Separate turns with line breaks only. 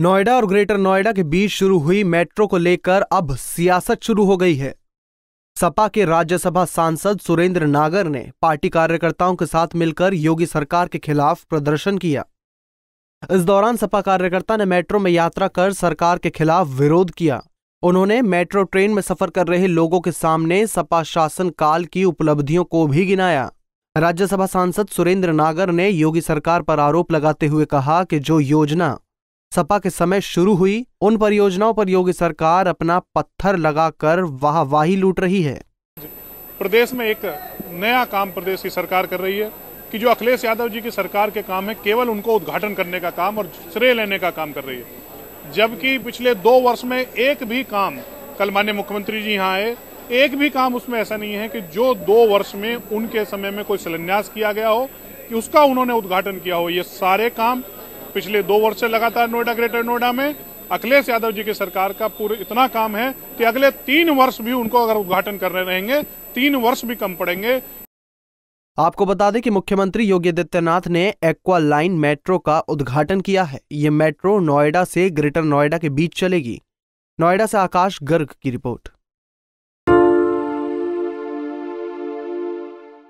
नोएडा और ग्रेटर नोएडा के बीच शुरू हुई मेट्रो को लेकर अब सियासत शुरू हो गई है सपा के राज्यसभा सांसद सुरेंद्र नागर ने पार्टी कार्यकर्ताओं के साथ मिलकर योगी सरकार के खिलाफ प्रदर्शन किया इस दौरान सपा कार्यकर्ता ने मेट्रो में यात्रा कर सरकार के खिलाफ विरोध किया उन्होंने मेट्रो ट्रेन में सफर कर रहे लोगों के सामने सपा शासन काल की उपलब्धियों को भी गिनाया राज्यसभा सांसद सुरेंद्र नागर ने योगी सरकार पर आरोप लगाते हुए कहा कि जो योजना सपा के समय शुरू हुई उन परियोजनाओं पर योगी सरकार अपना पत्थर लगाकर वाहवाही लूट रही है
प्रदेश में एक नया काम प्रदेश की सरकार कर रही है कि जो अखिलेश यादव जी की सरकार के काम है केवल उनको उद्घाटन करने का काम और श्रेय लेने का काम कर रही है जबकि पिछले दो वर्ष में एक भी काम कल मान्य मुख्यमंत्री जी यहाँ आए एक भी काम उसमें ऐसा नहीं है कि जो दो वर्ष में उनके समय में कोई शिलान्यास किया गया हो कि उसका उन्होंने उद्घाटन किया हो ये सारे काम पिछले दो वर्ष से लगातार नोएडा ग्रेटर नोएडा में अखिलेश यादव जी की सरकार का पूरे इतना काम है कि अगले तीन वर्ष भी उनको अगर उद्घाटन करने रहेंगे तीन वर्ष भी कम पड़ेंगे
आपको बता दें कि मुख्यमंत्री योगी आदित्यनाथ ने एक्वा लाइन मेट्रो का उद्घाटन किया है ये मेट्रो नोएडा से ग्रेटर नोएडा के बीच चलेगी नोएडा से आकाश गर्ग की रिपोर्ट